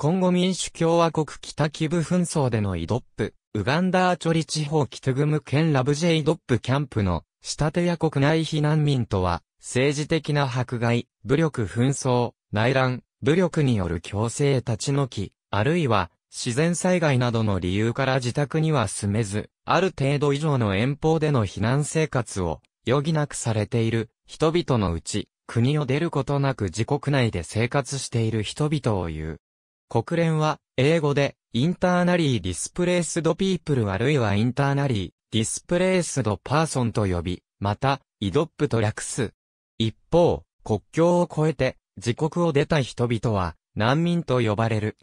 今後民主共和国北キブ紛争でのイドップ、ウガンダーチョリ地方キトゥグム県ラブジェイドップキャンプの、下手屋国内避難民とは、政治的な迫害、武力紛争、内乱、武力による強制立ち退き、あるいは、自然災害などの理由から自宅には住めず、ある程度以上の遠方での避難生活を余儀なくされている人々のうち、国を出ることなく自国内で生活している人々を言う。国連は、英語で、インターナリー・ディスプレイスド・ピープルあるいはインターナリー・ディスプレイスド・パーソンと呼び、また、イドップと略す。一方、国境を越えて、自国を出た人々は、難民と呼ばれる。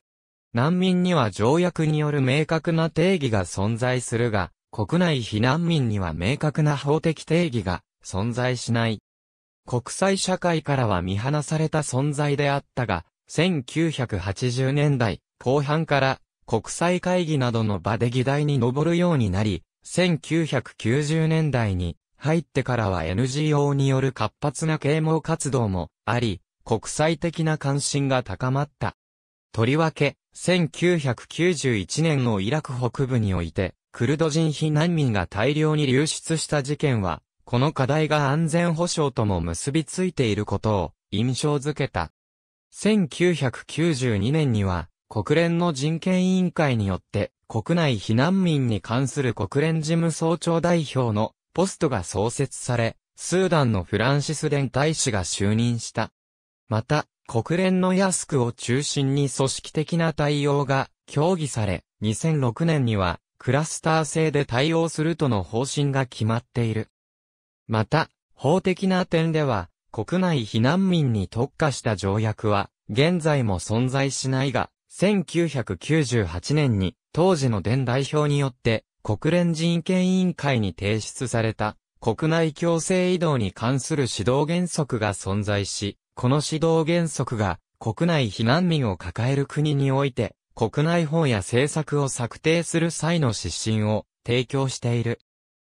難民には条約による明確な定義が存在するが、国内避難民には明確な法的定義が存在しない。国際社会からは見放された存在であったが、1980年代後半から国際会議などの場で議題に上るようになり、1990年代に入ってからは NGO による活発な啓蒙活動もあり、国際的な関心が高まった。とりわけ、1991年のイラク北部において、クルド人避難民が大量に流出した事件は、この課題が安全保障とも結びついていることを印象づけた。1992年には、国連の人権委員会によって、国内避難民に関する国連事務総長代表のポストが創設され、スーダンのフランシス・デン大使が就任した。また、国連のヤスクを中心に組織的な対応が協議され、2006年にはクラスター制で対応するとの方針が決まっている。また、法的な点では、国内避難民に特化した条約は、現在も存在しないが、1998年に、当時の伝代表によって、国連人権委員会に提出された、国内強制移動に関する指導原則が存在し、この指導原則が、国内避難民を抱える国において、国内法や政策を策定する際の指針を提供している。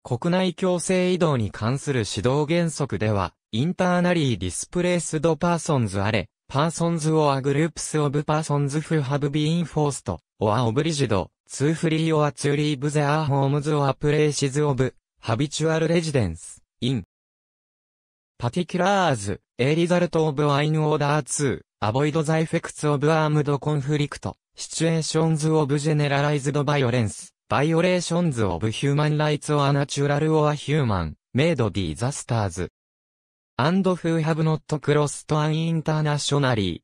国内強制移動に関する指導原則では、インターナリーディスプレイスドパーソンズアレ、パーソンズオアグループスオブパーソンズフハブビインフォースト、オアオブリジド、ツーフリーオアツーリーブゼアーホームズオアプレイシズオブ、ハビチュアルレジデンス、イン。パティキュラーズ、エリザルトオブアイヌオーダーツー、アボイドザエフェクツオブアームドコンフリクト、シチュエーションズオブジェネラライズドバイオレンス、バイオレーションズオブヒューマンライツオアナチュラルオアヒューマン、メイドディザスターズ、and who have not crossed an internationally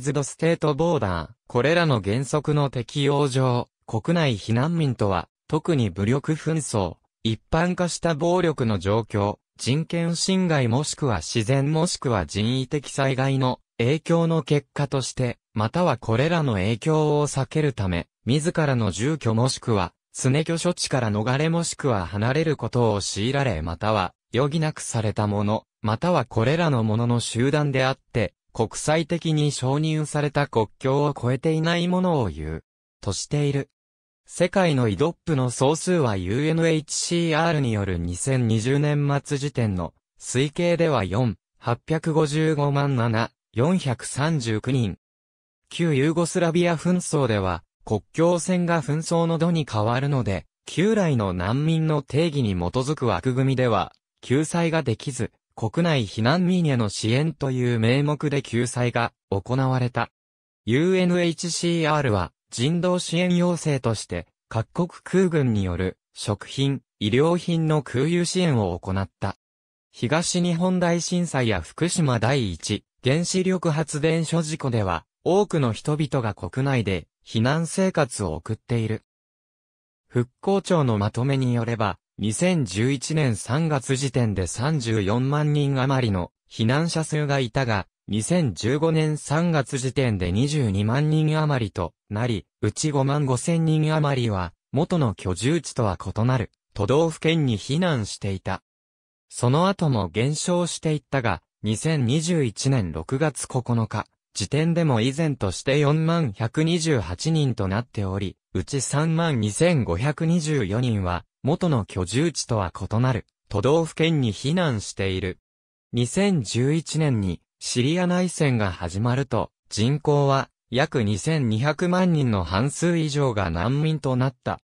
recognized state border これらの原則の適用上、国内避難民とは、特に武力紛争、一般化した暴力の状況、人権侵害もしくは自然もしくは人為的災害の影響の結果として、またはこれらの影響を避けるため、自らの住居もしくは、常居所地から逃れもしくは離れることを強いられまたは、余儀なくされたもの、またはこれらのものの集団であって、国際的に承認された国境を超えていないものを言う、としている。世界のイドップの総数は UNHCR による2020年末時点の推計では4、855万7、439人。旧ユーゴスラビア紛争では国境線が紛争の度に変わるので、旧来の難民の定義に基づく枠組みでは救済ができず、国内避難民への支援という名目で救済が行われた。UNHCR は人道支援要請として各国空軍による食品、医療品の空輸支援を行った。東日本大震災や福島第一原子力発電所事故では多くの人々が国内で避難生活を送っている。復興庁のまとめによれば、2011年3月時点で34万人余りの避難者数がいたが、2015年3月時点で22万人余りとなり、うち5万5千人余りは、元の居住地とは異なる、都道府県に避難していた。その後も減少していったが、2021年6月9日、時点でも以前として4128人となっており、うち32,524人は、元の居住地とは異なる、都道府県に避難している。2011年に、シリア内戦が始まると、人口は、約2200万人の半数以上が難民となった。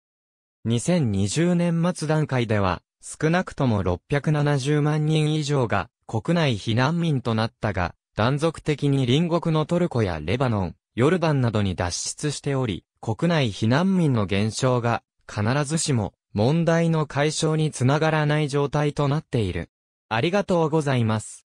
2020年末段階では、少なくとも670万人以上が国内避難民となったが、断続的に隣国のトルコやレバノン、ヨルダンなどに脱出しており、国内避難民の減少が必ずしも問題の解消につながらない状態となっている。ありがとうございます。